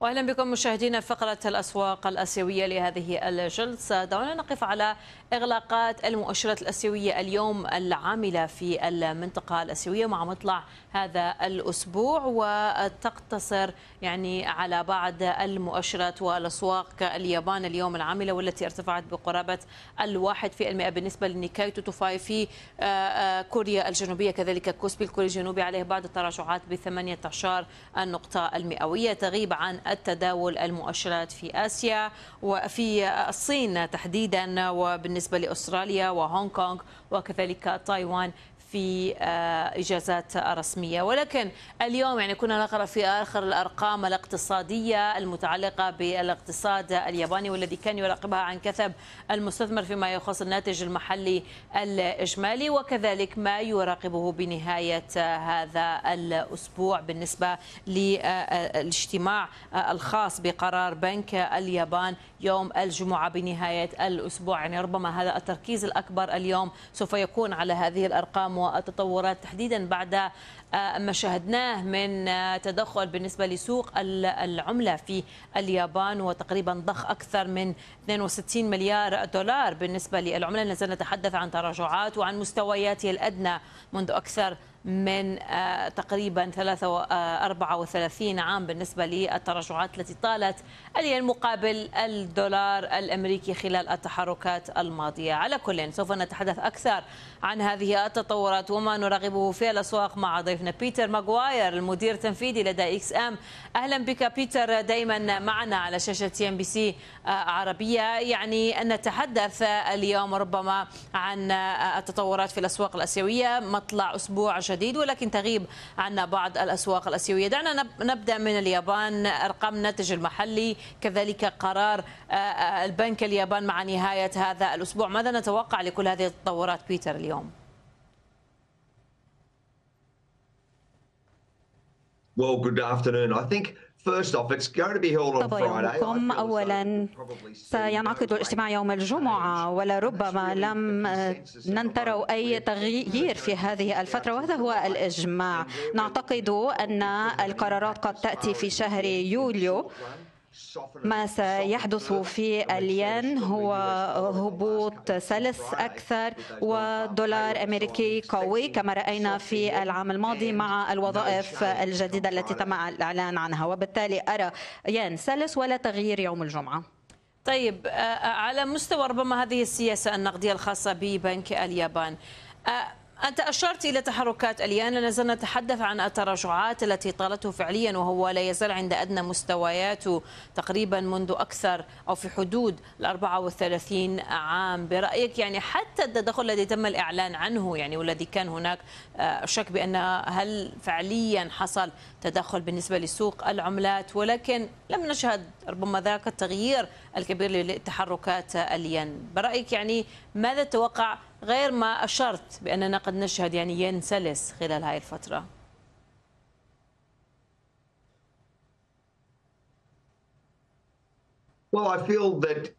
واهلا بكم مشاهدينا فقره الاسواق الاسيويه لهذه الجلسه دعونا نقف على اغلاقات المؤشرات الاسيويه اليوم العامله في المنطقه الاسيويه مع مطلع هذا الاسبوع وتقتصر يعني على بعض المؤشرات والاسواق كاليابان اليوم العامله والتي ارتفعت بقرابه الواحد في المئه بالنسبه للنيكاي توتوفاي في آه، آه، كوريا الجنوبيه كذلك كوسبي الكوري الجنوبي عليه بعض التراجعات ب 18 النقطه المئويه تغيب عن التداول المؤشرات في آسيا وفي الصين تحديدا وبالنسبة لأستراليا وهونغ كونغ وكذلك تايوان في آه، إجازات رسمية ولكن اليوم يعني كنا نقرأ في آخر الأرقام الاقتصادية المتعلقة بالاقتصاد الياباني والذي كان يراقبها عن كثب المستثمر فيما يخص الناتج المحلي الإجمالي وكذلك ما يراقبه بنهاية آه، هذا الأسبوع بالنسبة للاجتماع آه، الخاص بقرار بنك اليابان يوم الجمعة بنهاية الأسبوع يعني ربما هذا التركيز الأكبر اليوم سوف يكون على هذه الأرقام والتطورات تحديدا بعد آه، ما شاهدناه من آه، تدخل بالنسبة لسوق العملة في اليابان وتقريبا ضخ أكثر من 62 مليار دولار بالنسبة للعملة نزلنا نتحدث عن تراجعات وعن مستوياته الأدنى منذ أكثر من آه، تقريبا 34 آه، عام بالنسبة للتراجعات التي طالت الين مقابل الدولار الأمريكي خلال التحركات الماضية على كل سوف نتحدث أكثر عن هذه التطورات وما نراقبه في الأسواق مع ضيفنا بيتر ماغواير المدير التنفيذي لدى إكس أم أهلا بك بيتر دائما معنا على شاشة تي ام بي سي آه، عربية يعني نتحدث اليوم ربما عن التطورات في الأسواق الأسيوية مطلع أسبوع جديد شديد ولكن تغيب عنا بعض الأسواق الأسيوية دعنا نبدأ من اليابان أرقام الناتج المحلي كذلك قرار آه، آه، البنك اليابان مع نهاية هذا الأسبوع ماذا نتوقع لكل هذه التطورات بيتر اليوم؟ طب يومكم uh, أولا سينعقد الاجتماع يوم الجمعة ولربما لم ننتر أي تغيير في هذه الفترة وهذا هو الإجماع نعتقد أن القرارات قد تأتي في شهر يوليو ما سيحدث في الين هو هبوط سلس أكثر ودولار أمريكي قوي كما رأينا في العام الماضي مع الوظائف الجديدة التي تم الإعلان عنها وبالتالي أرى ين سلس ولا تغيير يوم الجمعة طيب آه، على مستوى ربما هذه السياسة النقدية الخاصة ببنك اليابان آه، أنت أشرت إلى تحركات اليان لا نزلنا نتحدث عن التراجعات التي طالته فعليا وهو لا يزال عند أدنى مستوياته تقريبا منذ أكثر أو في حدود ال 34 عام برأيك يعني حتى التدخل الذي تم الإعلان عنه يعني والذي كان هناك آه، شك بأن هل فعليا حصل تدخل بالنسبة لسوق العملات ولكن لم نشهد ربما ذاك التغيير الكبير لتحركات أليان برأيك يعني ماذا توقع غير ما أشرت بأننا قد نشهد يعني ين سلس خلال هذه الفترة أعتقد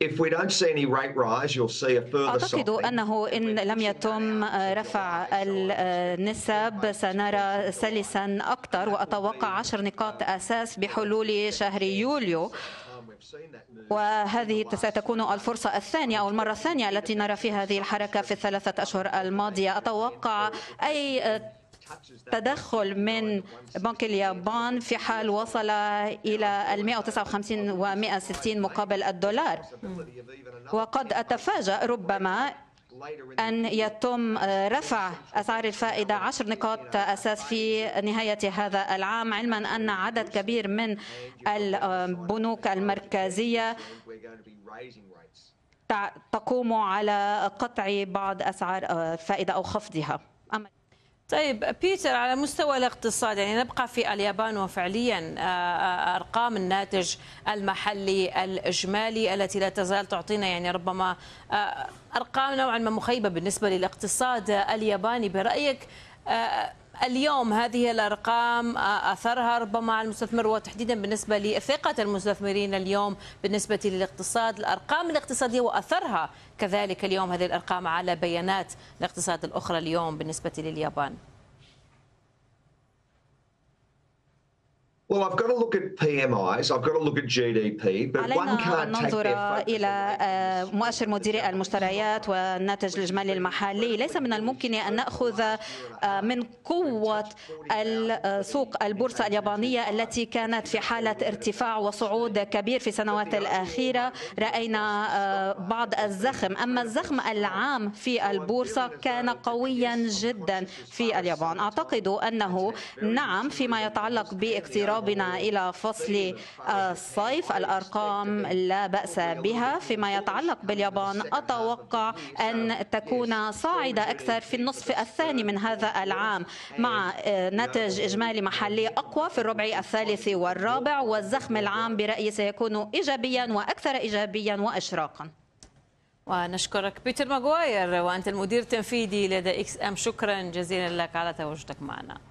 أنه إن لم يتم آه، رفع النسب سنرى سلسا أكثر وأتوقع عشر نقاط أساس بحلول شهر يوليو وهذه ستكون الفرصة الثانية أو المرة الثانية التي نرى فيها هذه الحركة في الثلاثة أشهر الماضية أتوقع أي تدخل من بنك اليابان في حال وصل إلى ال 159 و 160 مقابل الدولار وقد أتفاجأ ربما أن يتم آه، رفع أسعار الفائدة عشر نقاط آه، أساس في نهاية هذا العام علما أن عدد كبير من البنوك المركزية تقوم على قطع بعض أسعار الفائدة آه، أو خفضها طيب بيتر على مستوى الاقتصاد يعني نبقى في اليابان وفعليا آه، آه، ارقام الناتج المحلي الاجمالي التي لا تزال تعطينا يعني ربما آه، ارقام نوعا ما مخيبه بالنسبه للاقتصاد الياباني برايك اليوم هذه الارقام آه، اثرها ربما على المستثمر وتحديدا بالنسبه لثقه المستثمرين اليوم بالنسبه للاقتصاد الارقام الاقتصاديه واثرها كذلك اليوم هذه الارقام على بيانات الاقتصاد الاخرى اليوم بالنسبه لليابان Well, I've got to look at PMIs, I've got to look at GDP, but one can't take their focus إلى آه، مؤشر مديري المشتريات والناتج الإجمالي المحلي، ليس من الممكن أن نأخذ آه، من قوة السوق البورصة اليابانية التي كانت في حالة ارتفاع وصعود كبير في السنوات الأخيرة، رأينا آه، بعض الزخم، أما الزخم العام في البورصة كان قويا جدا في اليابان، أعتقد أنه نعم فيما يتعلق باقتراض بنا إلى فصل آه، الصيف الأرقام لا بأس بها فيما يتعلق باليابان أتوقع أن تكون صاعدة أكثر في النصف الثاني من هذا العام مع آه، ناتج إجمالي محلي أقوى في الربع الثالث والرابع والزخم العام برأيي سيكون إيجابيا وأكثر إيجابيا وإشراقا ونشكرك بيتر ماغواير وأنت المدير التنفيذي لدى إكس أم شكرا جزيلا لك على تواجدك معنا